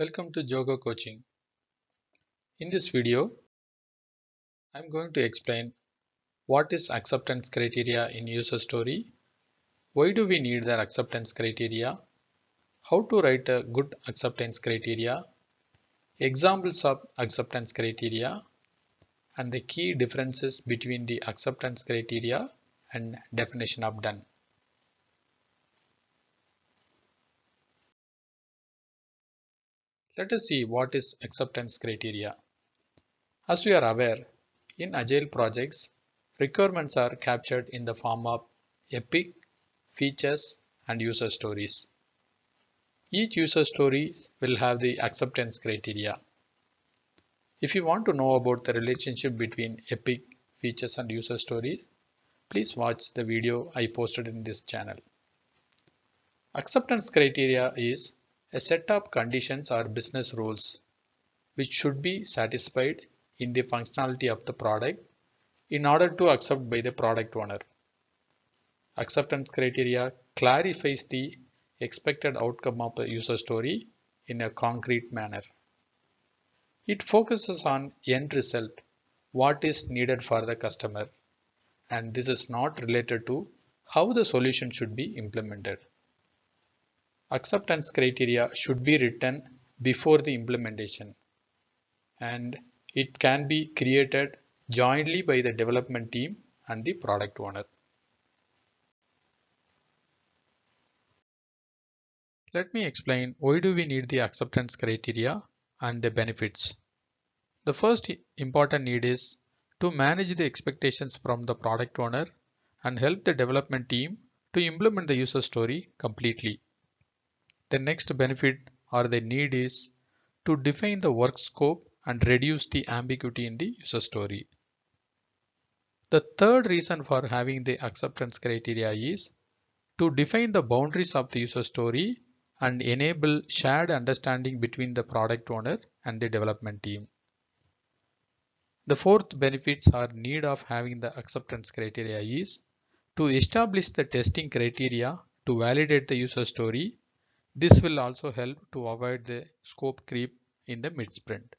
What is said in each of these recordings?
Welcome to Jogo Coaching. In this video, I'm going to explain what is acceptance criteria in user story, why do we need the acceptance criteria, how to write a good acceptance criteria, examples of acceptance criteria, and the key differences between the acceptance criteria and definition of done. Let us see what is acceptance criteria. As we are aware, in agile projects, requirements are captured in the form of epic, features, and user stories. Each user story will have the acceptance criteria. If you want to know about the relationship between epic, features, and user stories, please watch the video I posted in this channel. Acceptance criteria is a set of conditions are business rules which should be satisfied in the functionality of the product in order to accept by the product owner. Acceptance criteria clarifies the expected outcome of the user story in a concrete manner. It focuses on end result, what is needed for the customer, and this is not related to how the solution should be implemented acceptance criteria should be written before the implementation and it can be created jointly by the development team and the product owner. Let me explain why do we need the acceptance criteria and the benefits. The first important need is to manage the expectations from the product owner and help the development team to implement the user story completely. The next benefit or the need is to define the work scope and reduce the ambiguity in the user story. The third reason for having the acceptance criteria is to define the boundaries of the user story and enable shared understanding between the product owner and the development team. The fourth benefits or need of having the acceptance criteria is to establish the testing criteria to validate the user story this will also help to avoid the scope creep in the mid sprint.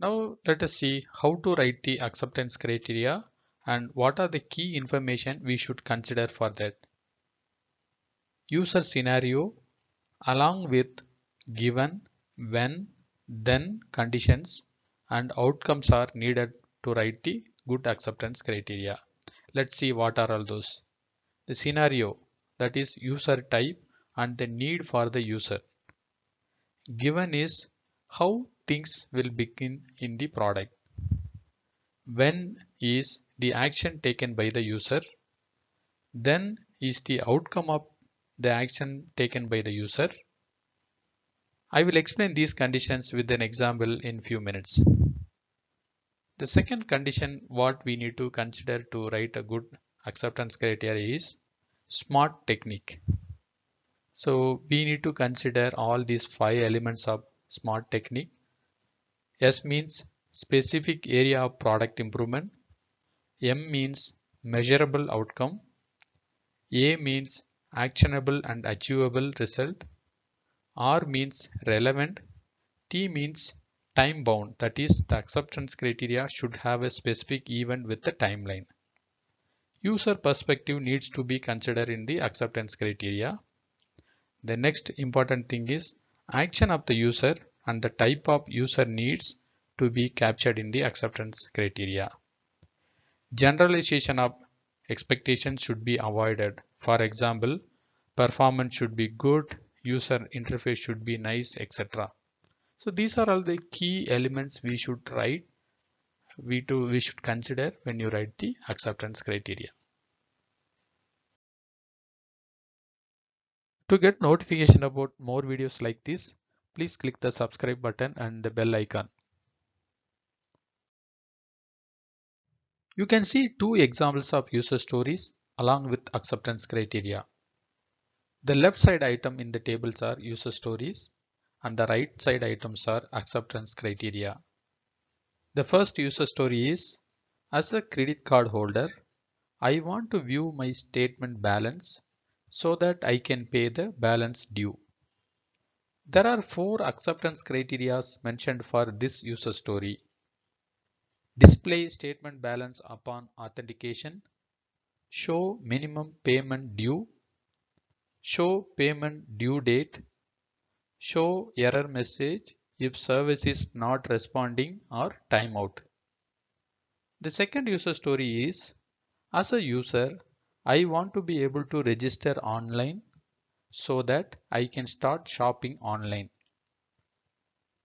Now let us see how to write the acceptance criteria and what are the key information we should consider for that. User scenario along with given, when, then conditions and outcomes are needed to write the good acceptance criteria. Let's see what are all those. The scenario that is user type and the need for the user. Given is how things will begin in the product. When is the action taken by the user? Then is the outcome of the action taken by the user. I will explain these conditions with an example in few minutes. The second condition what we need to consider to write a good acceptance criteria is smart technique. So we need to consider all these five elements of smart technique. S means specific area of product improvement. M means measurable outcome. A means actionable and achievable result. R means relevant. T means time bound that is the acceptance criteria should have a specific event with a timeline. User perspective needs to be considered in the acceptance criteria. The next important thing is action of the user and the type of user needs to be captured in the acceptance criteria. Generalization of expectations should be avoided. For example, performance should be good, user interface should be nice, etc. So these are all the key elements we should write we we should consider when you write the acceptance criteria. To get notification about more videos like this, please click the subscribe button and the bell icon. You can see two examples of user stories along with acceptance criteria. The left side item in the tables are user stories and the right side items are acceptance criteria. The first user story is, as a credit card holder, I want to view my statement balance so that I can pay the balance due. There are four acceptance criteria mentioned for this user story. Display statement balance upon authentication, show minimum payment due, show payment due date, show error message, if service is not responding or timeout. The second user story is as a user, I want to be able to register online so that I can start shopping online.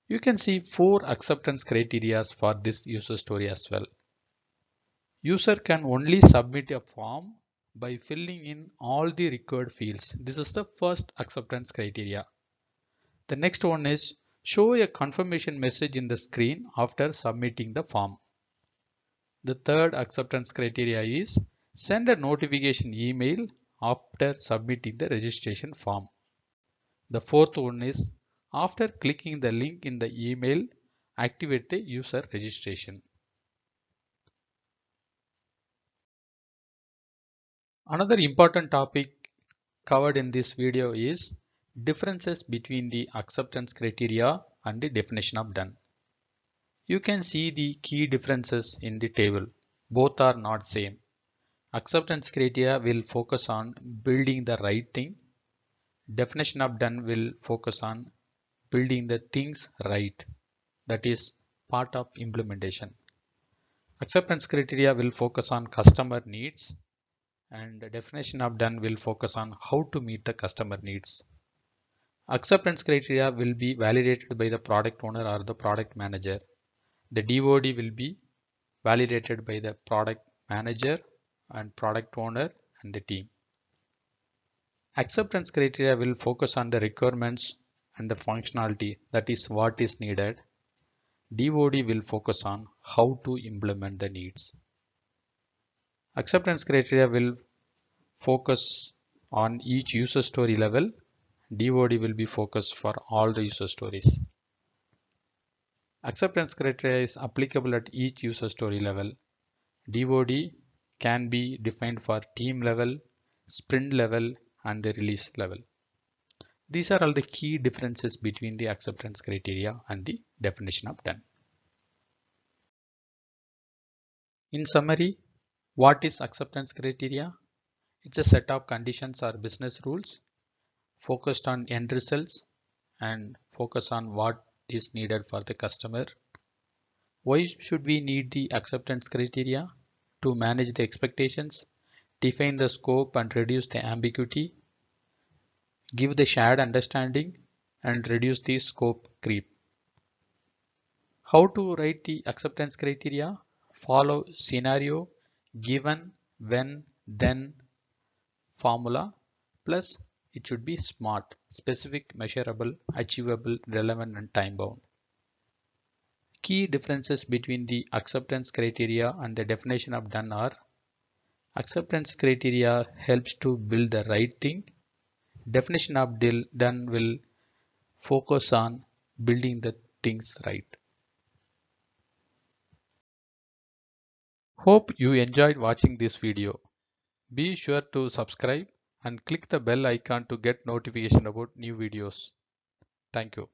You can see four acceptance criteria for this user story as well. User can only submit a form by filling in all the required fields. This is the first acceptance criteria. The next one is Show a confirmation message in the screen after submitting the form. The third acceptance criteria is send a notification email after submitting the registration form. The fourth one is after clicking the link in the email, activate the user registration. Another important topic covered in this video is differences between the acceptance criteria and the definition of done. You can see the key differences in the table. Both are not same. Acceptance criteria will focus on building the right thing. Definition of done will focus on building the things right. That is part of implementation. Acceptance criteria will focus on customer needs and definition of done will focus on how to meet the customer needs. Acceptance criteria will be validated by the product owner or the product manager. The DOD will be validated by the product manager and product owner and the team. Acceptance criteria will focus on the requirements and the functionality that is what is needed. DOD will focus on how to implement the needs. Acceptance criteria will focus on each user story level DOD will be focused for all the user stories. Acceptance criteria is applicable at each user story level. DOD can be defined for team level, sprint level, and the release level. These are all the key differences between the acceptance criteria and the definition of done. In summary, what is acceptance criteria? It's a set of conditions or business rules focused on end results and focus on what is needed for the customer. Why should we need the acceptance criteria? To manage the expectations, define the scope and reduce the ambiguity, give the shared understanding and reduce the scope creep. How to write the acceptance criteria? Follow scenario, given, when, then formula plus it should be SMART specific, measurable, achievable, relevant and time bound. Key differences between the acceptance criteria and the definition of done are acceptance criteria helps to build the right thing. Definition of done will focus on building the things right. Hope you enjoyed watching this video. Be sure to subscribe and click the bell icon to get notification about new videos. Thank you.